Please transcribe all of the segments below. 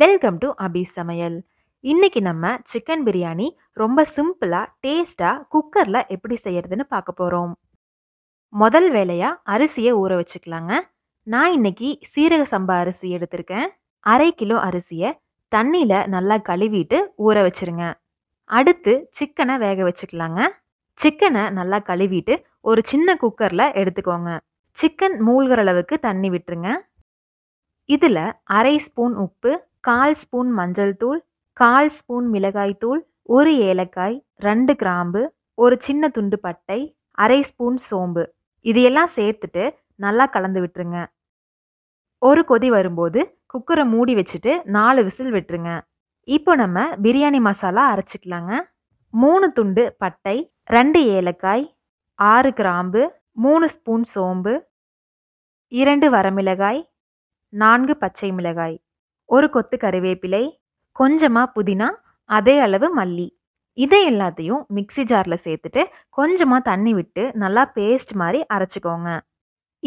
welcome to அபி சமையல் இன்னைக்கு நம்ம சிக்கன் பிரியாணி ரொம்ப சிம்பிளாக டேஸ்டா குக்கரில் எப்படி செய்யறதுன்னு பார்க்க போகிறோம் முதல் வேலையா அரிசியை ஊற வச்சுக்கலாங்க நான் இன்னைக்கு சீரக சம்பா அரிசி எடுத்திருக்கேன் அரை கிலோ அரிசியை தண்ணியில் நல்லா கழுவிட்டு ஊற வச்சிருங்க அடுத்து சிக்கனை வேக வச்சுக்கலாங்க சிக்கனை நல்லா கழுவிட்டு ஒரு சின்ன குக்கரில் எடுத்துக்கோங்க சிக்கன் மூழ்கிற அளவுக்கு தண்ணி விட்டுருங்க இதில் அரை ஸ்பூன் உப்பு கால் ஸ்பூன் மஞ்சள் தூள் கால் ஸ்பூன் மிளகாய் தூள் ஒரு ஏலக்காய் ரெண்டு கிராம்பு ஒரு சின்ன துண்டு பட்டை அரை ஸ்பூன் சோம்பு இதையெல்லாம் சேர்த்துட்டு நல்லா கலந்து விட்டுருங்க ஒரு கொதி வரும்போது குக்கரை மூடி வச்சுட்டு நாலு விசில் விட்டுருங்க இப்போ நம்ம பிரியாணி மசாலா அரைச்சிக்கலாங்க மூணு துண்டு பட்டை ரெண்டு ஏலக்காய் ஆறு கிராம்பு மூணு ஸ்பூன் சோம்பு இரண்டு வரமிளகாய் நான்கு பச்சை மிளகாய் ஒரு கொத்து கருவேப்பிலை கொஞ்சமாக புதினா அதே அளவு மல்லி இதை எல்லாத்தையும் மிக்சி ஜாரில் சேர்த்துட்டு கொஞ்சமாக தண்ணி விட்டு நல்லா பேஸ்ட் மாதிரி அரைச்சிக்கோங்க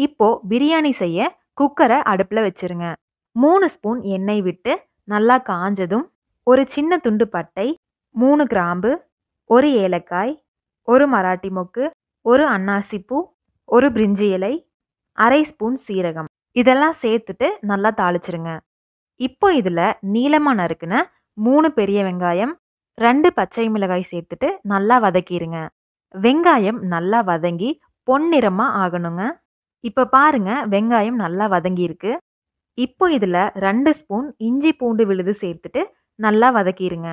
இப்போது பிரியாணி செய்ய குக்கரை அடுப்பில் வச்சுருங்க மூணு ஸ்பூன் எண்ணெய் விட்டு நல்லா காஞ்சதும் ஒரு சின்ன துண்டு பட்டை மூணு கிராம்பு ஒரு ஏலக்காய் ஒரு மராட்டி மொக்கு ஒரு அன்னாசி பூ ஒரு பிரிஞ்சி இலை அரை ஸ்பூன் சீரகம் இதெல்லாம் சேர்த்துட்டு நல்லா தாளிச்சிருங்க இப்போ இதில் நீளமாக நறுக்குன மூணு பெரிய வெங்காயம் ரெண்டு பச்சை மிளகாய் சேர்த்துட்டு நல்லா வதக்கிடுங்க வெங்காயம் நல்லா வதங்கி பொன்னிறமாக ஆகணுங்க இப்போ பாருங்க வெங்காயம் நல்லா வதங்கியிருக்கு இப்போ இதில் ரெண்டு ஸ்பூன் இஞ்சி பூண்டு விழுது சேர்த்துட்டு நல்லா வதக்கிடுங்க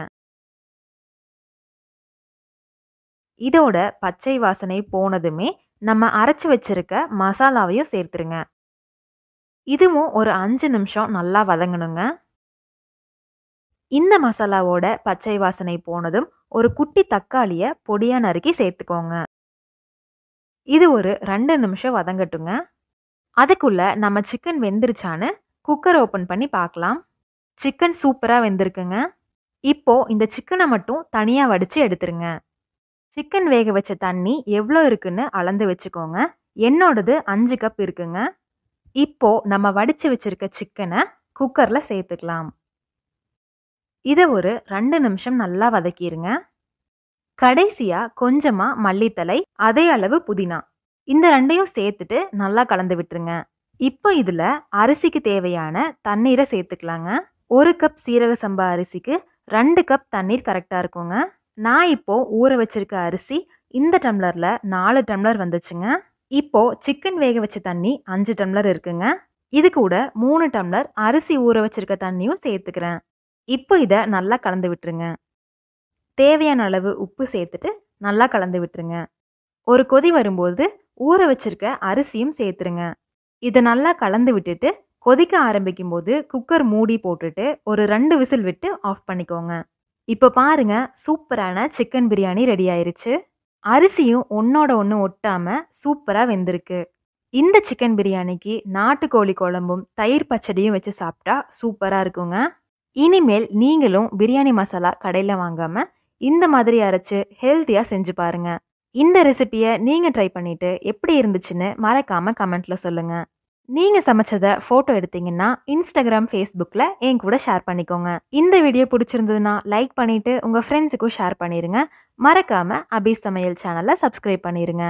இதோட பச்சை வாசனை போனதுமே நம்ம அரைச்சி வச்சிருக்க மசாலாவையும் சேர்த்துருங்க இதுவும் ஒரு அஞ்சு நிமிஷம் நல்லா வதங்கணுங்க இந்த மசாலாவோட பச்சை வாசனை போனதும் ஒரு குட்டி தக்காளியை பொடியாக நறுக்கி சேர்த்துக்கோங்க இது ஒரு ரெண்டு நிமிஷம் வதங்கட்டுங்க அதுக்குள்ள நம்ம சிக்கன் வெந்துருச்சான்னு குக்கர் ஓப்பன் பண்ணி பார்க்கலாம் சிக்கன் சூப்பராக வெந்திருக்குங்க இப்போ இந்த சிக்கனை மட்டும் தனியாக வடித்து எடுத்துருங்க சிக்கன் வேக வச்ச தண்ணி எவ்வளோ இருக்குன்னு அளந்து வச்சுக்கோங்க என்னோடது அஞ்சு கப் இருக்குங்க இப்போ நம்ம வடிச்சு வச்சிருக்க சிக்கனை குக்கர்ல சேர்த்துக்கலாம் இதை ஒரு ரெண்டு நிமிஷம் நல்லா வதக்கிடுங்க கடைசியா கொஞ்சமா மல்லித்தலை அதே அளவு புதினா இந்த ரெண்டையும் சேர்த்துட்டு நல்லா கலந்து விட்டுருங்க இப்போ இதுல அரிசிக்கு தேவையான தண்ணீரை சேர்த்துக்கலாங்க ஒரு கப் சீரக சம்பா அரிசிக்கு ரெண்டு கப் தண்ணீர் கரெக்டா இருக்குங்க நான் இப்போ ஊற வச்சிருக்க அரிசி இந்த டம்ளர்ல நாலு டம்ளர் வந்துச்சுங்க இப்போது சிக்கன் வேக வச்ச தண்ணி அஞ்சு டம்ளர் இருக்குங்க இது கூட மூணு டம்ளர் அரிசி ஊற வச்சிருக்க தண்ணியும் சேர்த்துக்கிறேன் இப்போ இதை நல்லா கலந்து விட்டுருங்க தேவையான அளவு உப்பு சேர்த்துட்டு நல்லா கலந்து விட்டுருங்க ஒரு கொதி வரும்போது ஊற வச்சிருக்க அரிசியும் சேர்த்துருங்க இதை நல்லா கலந்து விட்டுட்டு கொதிக்க ஆரம்பிக்கும் போது குக்கர் மூடி போட்டுட்டு ஒரு ரெண்டு விசில் விட்டு ஆஃப் பண்ணிக்கோங்க இப்போ பாருங்க சூப்பரான சிக்கன் பிரியாணி ரெடி ஆயிருச்சு அரிசியும் ஒன்றோட ஒன்று ஒட்டாமல் சூப்பராக வெந்திருக்கு இந்த சிக்கன் பிரியாணிக்கு நாட்டுக்கோழி குழம்பும் தயிர் பச்சடியும் வச்சு சாப்பிட்டா சூப்பராக இருக்குங்க இனிமேல் நீங்களும் பிரியாணி மசாலா கடையில் வாங்காமல் இந்த மாதிரி அரைச்சு ஹெல்த்தியாக செஞ்சு பாருங்க இந்த ரெசிபியை நீங்கள் ட்ரை பண்ணிவிட்டு எப்படி இருந்துச்சுன்னு மறக்காமல் கமெண்ட்டில் சொல்லுங்கள் நீங்கள் சமைச்சதை ஃபோட்டோ எடுத்தீங்கன்னா இன்ஸ்டாகிராம் ஃபேஸ்புக்கில் என் கூட ஷேர் பண்ணிக்கோங்க இந்த வீடியோ பிடிச்சிருந்ததுன்னா லைக் பண்ணிவிட்டு உங்கள் ஃப்ரெண்ட்ஸுக்கும் ஷேர் பண்ணிடுங்க மறக்காமல் அபி சமையல் சேனலை சப்ஸ்கிரைப் பண்ணிடுங்க